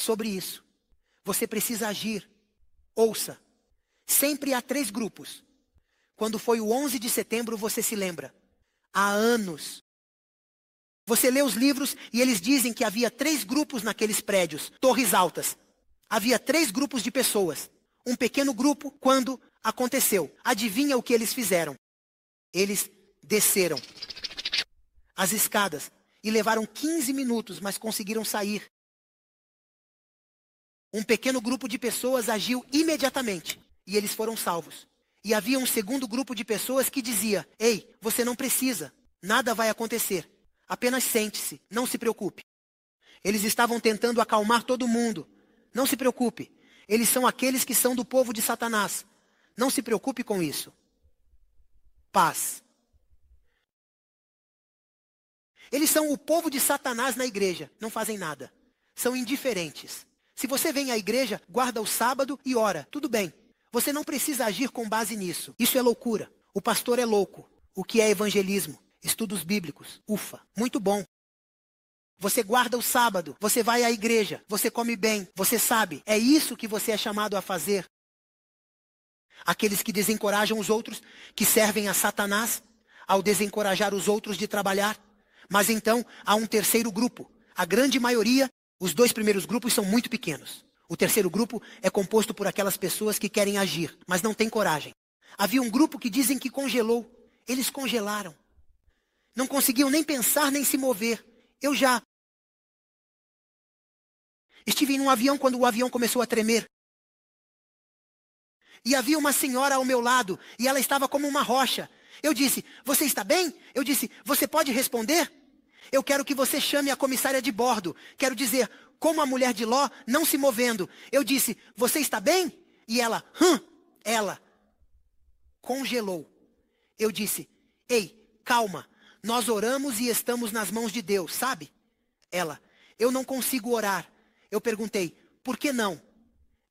sobre isso. Você precisa agir. Ouça. Sempre há três grupos. Quando foi o 11 de setembro, você se lembra. Há anos. Você lê os livros e eles dizem que havia três grupos naqueles prédios, torres altas. Havia três grupos de pessoas. Um pequeno grupo, quando aconteceu, adivinha o que eles fizeram? Eles desceram as escadas e levaram 15 minutos, mas conseguiram sair. Um pequeno grupo de pessoas agiu imediatamente e eles foram salvos. E havia um segundo grupo de pessoas que dizia: Ei, você não precisa, nada vai acontecer. Apenas sente-se, não se preocupe. Eles estavam tentando acalmar todo mundo. Não se preocupe, eles são aqueles que são do povo de Satanás. Não se preocupe com isso. Paz. Eles são o povo de Satanás na igreja, não fazem nada. São indiferentes. Se você vem à igreja, guarda o sábado e ora, tudo bem. Você não precisa agir com base nisso. Isso é loucura. O pastor é louco. O que é evangelismo? Estudos bíblicos. Ufa, muito bom. Você guarda o sábado, você vai à igreja, você come bem, você sabe, é isso que você é chamado a fazer. Aqueles que desencorajam os outros, que servem a Satanás, ao desencorajar os outros de trabalhar. Mas então há um terceiro grupo, a grande maioria os dois primeiros grupos são muito pequenos. O terceiro grupo é composto por aquelas pessoas que querem agir, mas não têm coragem. Havia um grupo que dizem que congelou. Eles congelaram. Não conseguiam nem pensar nem se mover. Eu já estive em um avião quando o avião começou a tremer. E havia uma senhora ao meu lado e ela estava como uma rocha. Eu disse: Você está bem? Eu disse: Você pode responder? Eu quero que você chame a comissária de bordo. Quero dizer, como a mulher de Ló, não se movendo. Eu disse, você está bem? E ela, hã? Hum. Ela congelou. Eu disse, ei, calma. Nós oramos e estamos nas mãos de Deus, sabe? Ela, eu não consigo orar. Eu perguntei, por que não?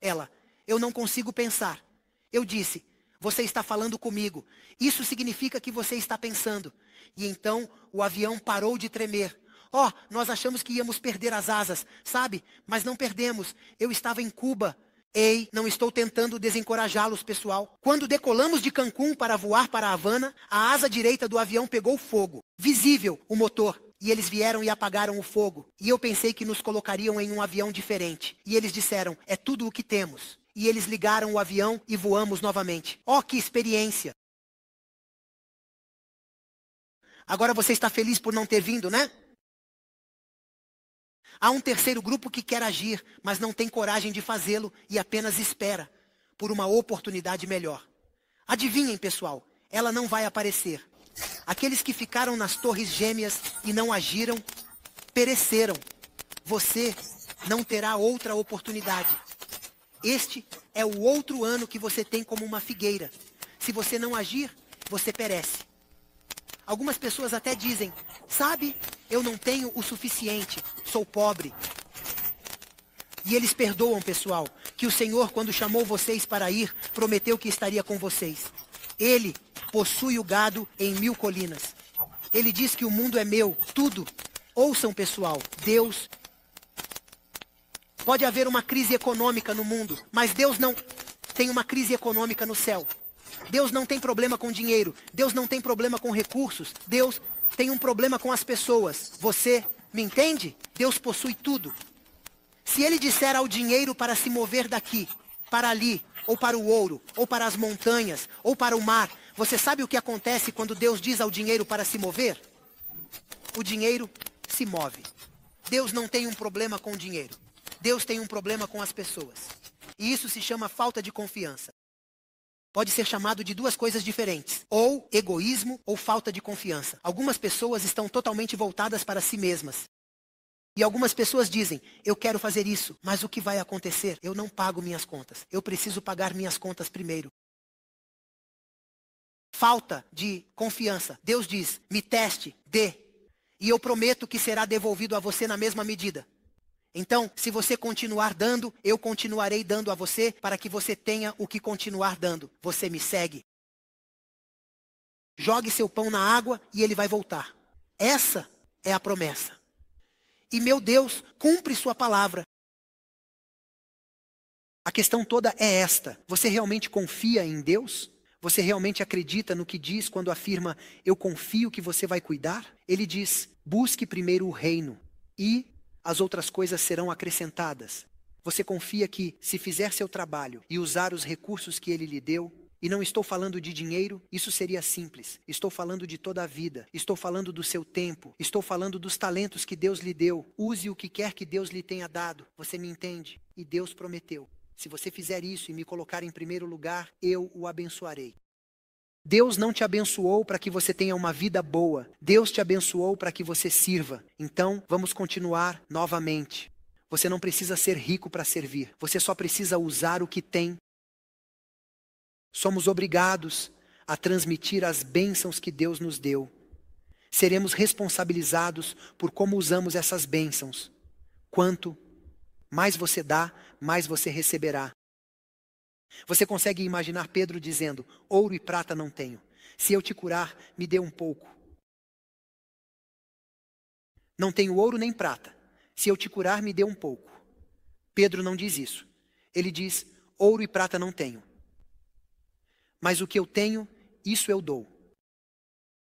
Ela, eu não consigo pensar. Eu disse, você está falando comigo. Isso significa que você está pensando. E então o avião parou de tremer. Ó, oh, nós achamos que íamos perder as asas, sabe? Mas não perdemos. Eu estava em Cuba. Ei, não estou tentando desencorajá-los, pessoal. Quando decolamos de Cancún para voar para Havana, a asa direita do avião pegou fogo. Visível o motor. E eles vieram e apagaram o fogo. E eu pensei que nos colocariam em um avião diferente. E eles disseram: é tudo o que temos e eles ligaram o avião e voamos novamente. Oh, que experiência! Agora você está feliz por não ter vindo, né? Há um terceiro grupo que quer agir, mas não tem coragem de fazê-lo e apenas espera por uma oportunidade melhor. Adivinhem, pessoal, ela não vai aparecer. Aqueles que ficaram nas torres gêmeas e não agiram, pereceram. Você não terá outra oportunidade. Este é o outro ano que você tem como uma figueira. Se você não agir, você perece. Algumas pessoas até dizem: Sabe, eu não tenho o suficiente, sou pobre. E eles perdoam, pessoal, que o Senhor, quando chamou vocês para ir, prometeu que estaria com vocês. Ele possui o gado em mil colinas. Ele diz que o mundo é meu, tudo. Ouçam, pessoal, Deus Pode haver uma crise econômica no mundo, mas Deus não tem uma crise econômica no céu. Deus não tem problema com dinheiro, Deus não tem problema com recursos, Deus tem um problema com as pessoas. Você me entende? Deus possui tudo. Se ele disser ao dinheiro para se mover daqui, para ali, ou para o ouro, ou para as montanhas, ou para o mar, você sabe o que acontece quando Deus diz ao dinheiro para se mover? O dinheiro se move. Deus não tem um problema com o dinheiro. Deus tem um problema com as pessoas. E isso se chama falta de confiança. Pode ser chamado de duas coisas diferentes: ou egoísmo ou falta de confiança. Algumas pessoas estão totalmente voltadas para si mesmas. E algumas pessoas dizem: Eu quero fazer isso, mas o que vai acontecer? Eu não pago minhas contas. Eu preciso pagar minhas contas primeiro. Falta de confiança. Deus diz: Me teste, dê. E eu prometo que será devolvido a você na mesma medida. Então, se você continuar dando, eu continuarei dando a você para que você tenha o que continuar dando. Você me segue. Jogue seu pão na água e ele vai voltar. Essa é a promessa. E meu Deus cumpre sua palavra. A questão toda é esta: você realmente confia em Deus? Você realmente acredita no que diz quando afirma, eu confio que você vai cuidar? Ele diz, busque primeiro o reino e as outras coisas serão acrescentadas. Você confia que, se fizer seu trabalho e usar os recursos que ele lhe deu, e não estou falando de dinheiro, isso seria simples. Estou falando de toda a vida. Estou falando do seu tempo. Estou falando dos talentos que Deus lhe deu. Use o que quer que Deus lhe tenha dado. Você me entende? E Deus prometeu: se você fizer isso e me colocar em primeiro lugar, eu o abençoarei. Deus não te abençoou para que você tenha uma vida boa. Deus te abençoou para que você sirva. Então, vamos continuar novamente. Você não precisa ser rico para servir. Você só precisa usar o que tem. Somos obrigados a transmitir as bênçãos que Deus nos deu. Seremos responsabilizados por como usamos essas bênçãos. Quanto mais você dá, mais você receberá. Você consegue imaginar Pedro dizendo: Ouro e prata não tenho. Se eu te curar, me dê um pouco. Não tenho ouro nem prata. Se eu te curar, me dê um pouco. Pedro não diz isso. Ele diz: Ouro e prata não tenho. Mas o que eu tenho, isso eu dou.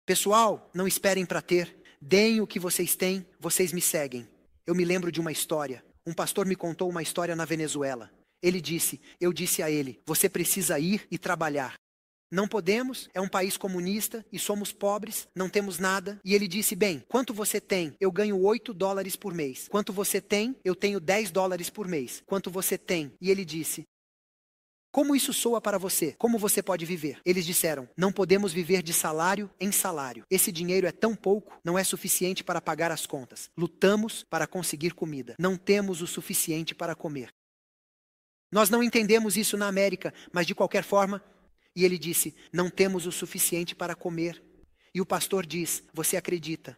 Pessoal, não esperem para ter. Deem o que vocês têm, vocês me seguem. Eu me lembro de uma história. Um pastor me contou uma história na Venezuela. Ele disse: Eu disse a ele, você precisa ir e trabalhar. Não podemos, é um país comunista e somos pobres, não temos nada. E ele disse: Bem, quanto você tem? Eu ganho 8 dólares por mês. Quanto você tem? Eu tenho 10 dólares por mês. Quanto você tem? E ele disse: Como isso soa para você? Como você pode viver? Eles disseram: Não podemos viver de salário em salário. Esse dinheiro é tão pouco, não é suficiente para pagar as contas. Lutamos para conseguir comida. Não temos o suficiente para comer. Nós não entendemos isso na América, mas de qualquer forma. E ele disse: Não temos o suficiente para comer. E o pastor diz: Você acredita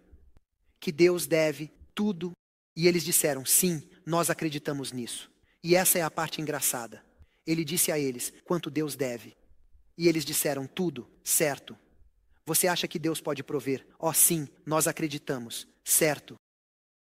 que Deus deve tudo? E eles disseram: Sim, nós acreditamos nisso. E essa é a parte engraçada. Ele disse a eles: Quanto Deus deve? E eles disseram: Tudo, certo. Você acha que Deus pode prover? Oh, sim, nós acreditamos, certo.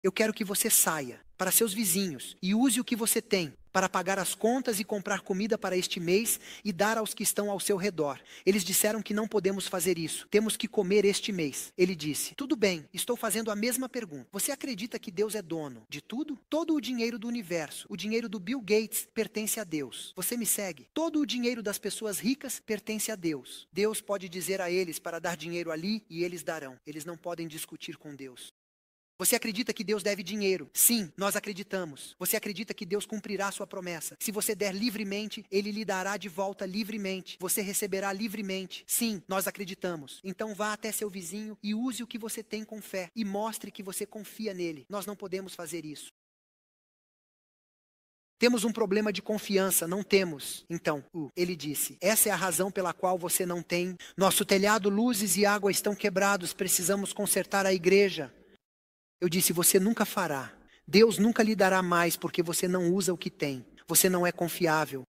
Eu quero que você saia para seus vizinhos e use o que você tem para pagar as contas e comprar comida para este mês e dar aos que estão ao seu redor. Eles disseram que não podemos fazer isso, temos que comer este mês. Ele disse: Tudo bem, estou fazendo a mesma pergunta. Você acredita que Deus é dono de tudo? Todo o dinheiro do universo, o dinheiro do Bill Gates pertence a Deus. Você me segue? Todo o dinheiro das pessoas ricas pertence a Deus. Deus pode dizer a eles para dar dinheiro ali e eles darão. Eles não podem discutir com Deus. Você acredita que Deus deve dinheiro? Sim, nós acreditamos. Você acredita que Deus cumprirá sua promessa? Se você der livremente, ele lhe dará de volta livremente. Você receberá livremente. Sim, nós acreditamos. Então vá até seu vizinho e use o que você tem com fé e mostre que você confia nele. Nós não podemos fazer isso. Temos um problema de confiança, não temos. Então, uh, ele disse: Essa é a razão pela qual você não tem. Nosso telhado, luzes e água estão quebrados, precisamos consertar a igreja. Eu disse: Você nunca fará. Deus nunca lhe dará mais porque você não usa o que tem. Você não é confiável.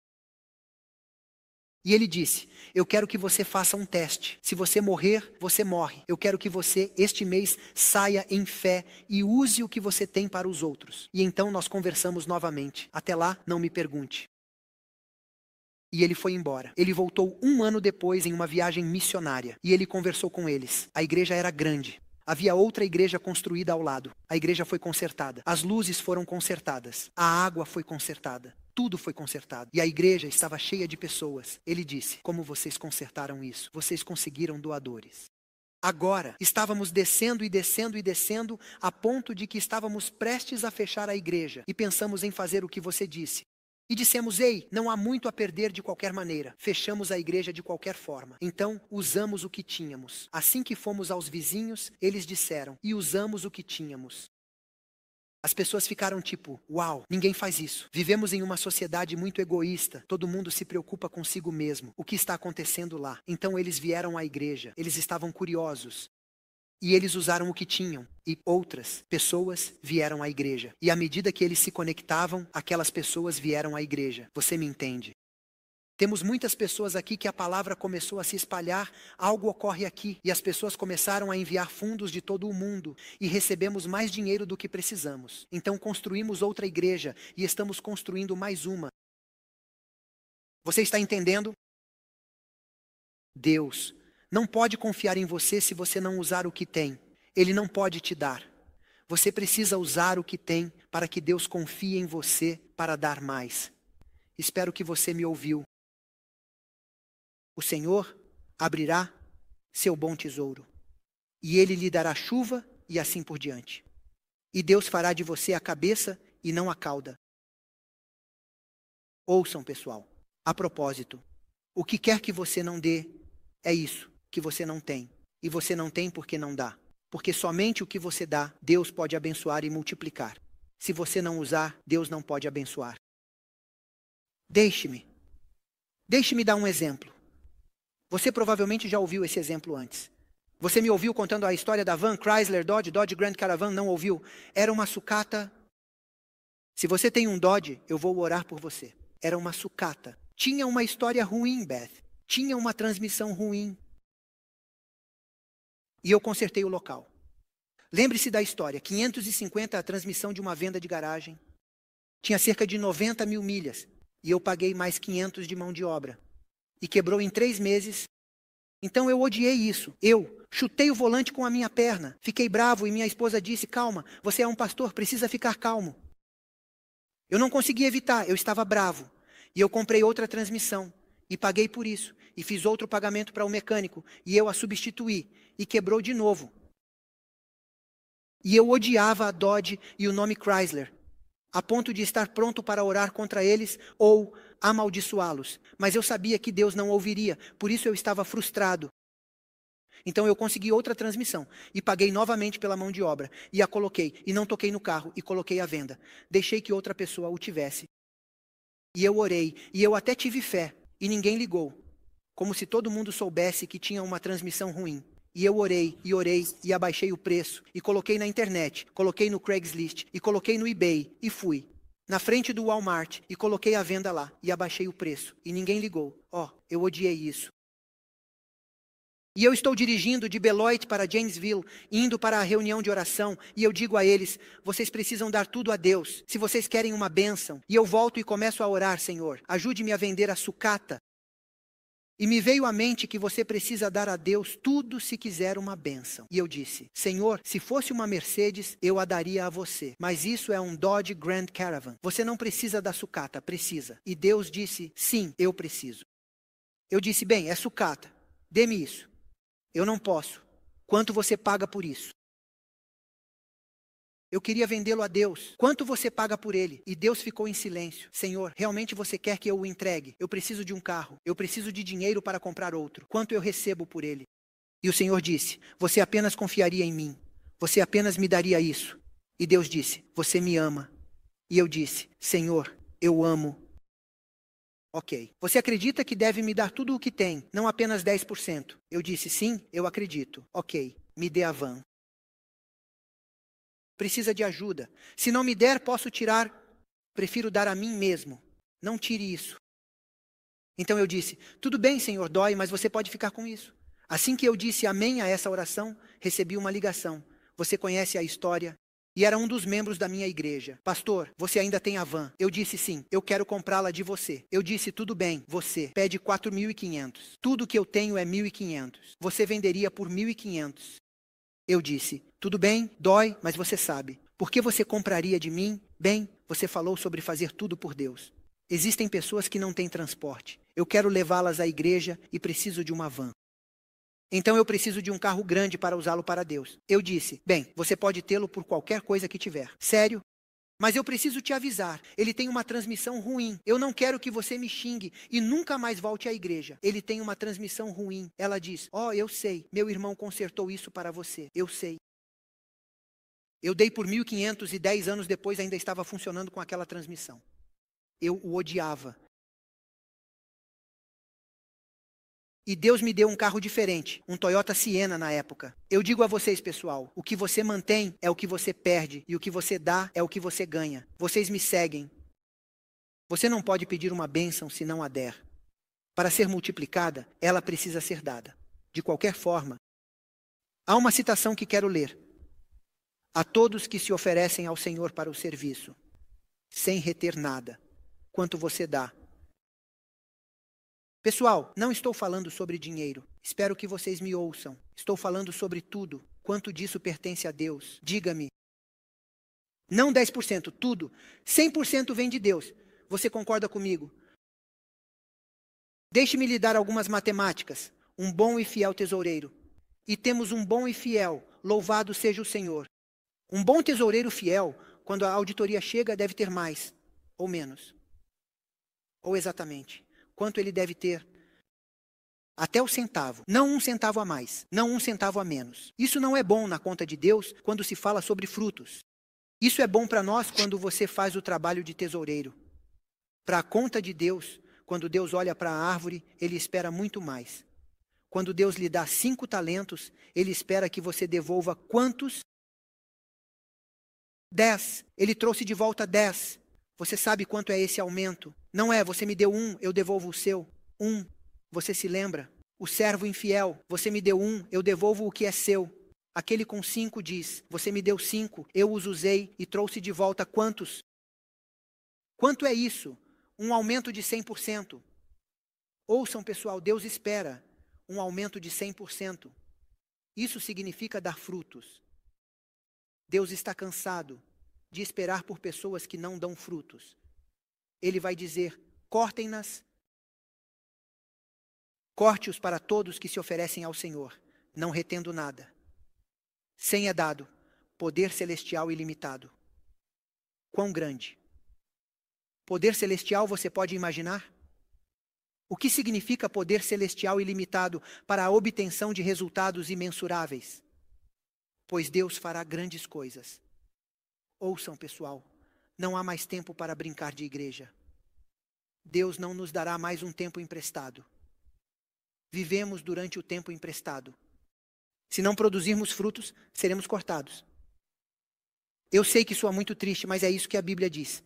E ele disse: Eu quero que você faça um teste. Se você morrer, você morre. Eu quero que você, este mês, saia em fé e use o que você tem para os outros. E então nós conversamos novamente. Até lá, não me pergunte. E ele foi embora. Ele voltou um ano depois em uma viagem missionária. E ele conversou com eles. A igreja era grande. Havia outra igreja construída ao lado. A igreja foi consertada. As luzes foram consertadas. A água foi consertada. Tudo foi consertado. E a igreja estava cheia de pessoas. Ele disse: Como vocês consertaram isso? Vocês conseguiram doadores. Agora, estávamos descendo e descendo e descendo, a ponto de que estávamos prestes a fechar a igreja e pensamos em fazer o que você disse, e dissemos: Ei, não há muito a perder de qualquer maneira. Fechamos a igreja de qualquer forma. Então, usamos o que tínhamos. Assim que fomos aos vizinhos, eles disseram: E usamos o que tínhamos. As pessoas ficaram tipo, uau, ninguém faz isso. Vivemos em uma sociedade muito egoísta, todo mundo se preocupa consigo mesmo. O que está acontecendo lá? Então eles vieram à igreja, eles estavam curiosos. E eles usaram o que tinham, e outras pessoas vieram à igreja. E à medida que eles se conectavam, aquelas pessoas vieram à igreja. Você me entende? Temos muitas pessoas aqui que a palavra começou a se espalhar, algo ocorre aqui, e as pessoas começaram a enviar fundos de todo o mundo, e recebemos mais dinheiro do que precisamos. Então construímos outra igreja, e estamos construindo mais uma. Você está entendendo? Deus não pode confiar em você se você não usar o que tem. Ele não pode te dar. Você precisa usar o que tem para que Deus confie em você para dar mais. Espero que você me ouviu. O Senhor abrirá seu bom tesouro, e ele lhe dará chuva e assim por diante. E Deus fará de você a cabeça e não a cauda. Ouçam, pessoal, a propósito, o que quer que você não dê, é isso que você não tem. E você não tem porque não dá. Porque somente o que você dá, Deus pode abençoar e multiplicar. Se você não usar, Deus não pode abençoar. Deixe-me. Deixe-me dar um exemplo. Você provavelmente já ouviu esse exemplo antes. Você me ouviu contando a história da van Chrysler Dodge, Dodge Grand Caravan, não ouviu? Era uma sucata. Se você tem um Dodge, eu vou orar por você. Era uma sucata. Tinha uma história ruim, Beth. Tinha uma transmissão ruim. E eu consertei o local. Lembre-se da história: 550 a transmissão de uma venda de garagem. Tinha cerca de 90 mil milhas. E eu paguei mais 500 de mão de obra. E quebrou em três meses. Então eu odiei isso. Eu chutei o volante com a minha perna. Fiquei bravo e minha esposa disse: Calma, você é um pastor, precisa ficar calmo. Eu não consegui evitar, eu estava bravo. E eu comprei outra transmissão e paguei por isso, e fiz outro pagamento para o um mecânico, e eu a substituí, e quebrou de novo. E eu odiava a Dodge e o nome Chrysler, a ponto de estar pronto para orar contra eles ou amaldiçoá-los. Mas eu sabia que Deus não ouviria, por isso eu estava frustrado. Então eu consegui outra transmissão e paguei novamente pela mão de obra e a coloquei e não toquei no carro e coloquei à venda. Deixei que outra pessoa o tivesse. E eu orei e eu até tive fé, e ninguém ligou. Como se todo mundo soubesse que tinha uma transmissão ruim. E eu orei, e orei, e abaixei o preço, e coloquei na internet, coloquei no Craigslist, e coloquei no eBay, e fui. Na frente do Walmart, e coloquei a venda lá, e abaixei o preço, e ninguém ligou. Ó, oh, eu odiei isso. E eu estou dirigindo de Beloit para Janesville, indo para a reunião de oração, e eu digo a eles: vocês precisam dar tudo a Deus, se vocês querem uma bênção. E eu volto e começo a orar, Senhor, ajude-me a vender a sucata. E me veio à mente que você precisa dar a Deus tudo se quiser uma bênção. E eu disse: Senhor, se fosse uma Mercedes, eu a daria a você. Mas isso é um Dodge Grand Caravan. Você não precisa da sucata, precisa. E Deus disse: Sim, eu preciso. Eu disse: Bem, é sucata. Dê-me isso. Eu não posso. Quanto você paga por isso? Eu queria vendê-lo a Deus. Quanto você paga por ele? E Deus ficou em silêncio. Senhor, realmente você quer que eu o entregue? Eu preciso de um carro. Eu preciso de dinheiro para comprar outro. Quanto eu recebo por ele? E o Senhor disse: Você apenas confiaria em mim. Você apenas me daria isso. E Deus disse: Você me ama. E eu disse: Senhor, eu amo Ok. Você acredita que deve me dar tudo o que tem, não apenas 10%? Eu disse sim, eu acredito. Ok. Me dê a van. Precisa de ajuda. Se não me der, posso tirar. Prefiro dar a mim mesmo. Não tire isso. Então eu disse: Tudo bem, Senhor, dói, mas você pode ficar com isso. Assim que eu disse amém a essa oração, recebi uma ligação. Você conhece a história e era um dos membros da minha igreja. Pastor, você ainda tem a van? Eu disse sim, eu quero comprá-la de você. Eu disse, tudo bem, você pede 4.500. Tudo que eu tenho é 1.500. Você venderia por 1.500. Eu disse, tudo bem, dói, mas você sabe. Por que você compraria de mim? Bem, você falou sobre fazer tudo por Deus. Existem pessoas que não têm transporte. Eu quero levá-las à igreja e preciso de uma van. Então eu preciso de um carro grande para usá-lo para Deus. Eu disse: Bem, você pode tê-lo por qualquer coisa que tiver. Sério? Mas eu preciso te avisar, ele tem uma transmissão ruim. Eu não quero que você me xingue e nunca mais volte à igreja. Ele tem uma transmissão ruim. Ela diz: "Ó, oh, eu sei, meu irmão consertou isso para você. Eu sei. Eu dei por 1510 anos depois ainda estava funcionando com aquela transmissão. Eu o odiava E Deus me deu um carro diferente, um Toyota Siena na época. Eu digo a vocês, pessoal, o que você mantém é o que você perde e o que você dá é o que você ganha. Vocês me seguem. Você não pode pedir uma bênção se não a der. Para ser multiplicada, ela precisa ser dada. De qualquer forma, há uma citação que quero ler. A todos que se oferecem ao Senhor para o serviço, sem reter nada, quanto você dá, Pessoal, não estou falando sobre dinheiro. Espero que vocês me ouçam. Estou falando sobre tudo. Quanto disso pertence a Deus? Diga-me. Não 10%, tudo. 100% vem de Deus. Você concorda comigo? Deixe-me lhe dar algumas matemáticas. Um bom e fiel tesoureiro. E temos um bom e fiel. Louvado seja o Senhor. Um bom tesoureiro fiel, quando a auditoria chega, deve ter mais ou menos. Ou exatamente quanto ele deve ter. Até o centavo. Não um centavo a mais, não um centavo a menos. Isso não é bom na conta de Deus quando se fala sobre frutos. Isso é bom para nós quando você faz o trabalho de tesoureiro. Para a conta de Deus, quando Deus olha para a árvore, ele espera muito mais. Quando Deus lhe dá cinco talentos, ele espera que você devolva quantos? Dez. Ele trouxe de volta dez. Você sabe quanto é esse aumento? Não é, você me deu um, eu devolvo o seu. Um, você se lembra? O servo infiel, você me deu um, eu devolvo o que é seu. Aquele com cinco diz: Você me deu cinco, eu os usei e trouxe de volta quantos? Quanto é isso? Um aumento de 100%. Ouçam, pessoal, Deus espera um aumento de 100%. Isso significa dar frutos. Deus está cansado de esperar por pessoas que não dão frutos. Ele vai dizer: cortem-nas, corte-os para todos que se oferecem ao Senhor, não retendo nada. Sem é dado, poder celestial ilimitado. Quão grande! Poder celestial você pode imaginar? O que significa poder celestial ilimitado para a obtenção de resultados imensuráveis? Pois Deus fará grandes coisas Ouçam, pessoal, não há mais tempo para brincar de igreja. Deus não nos dará mais um tempo emprestado. Vivemos durante o tempo emprestado. Se não produzirmos frutos, seremos cortados. Eu sei que isso é muito triste, mas é isso que a Bíblia diz.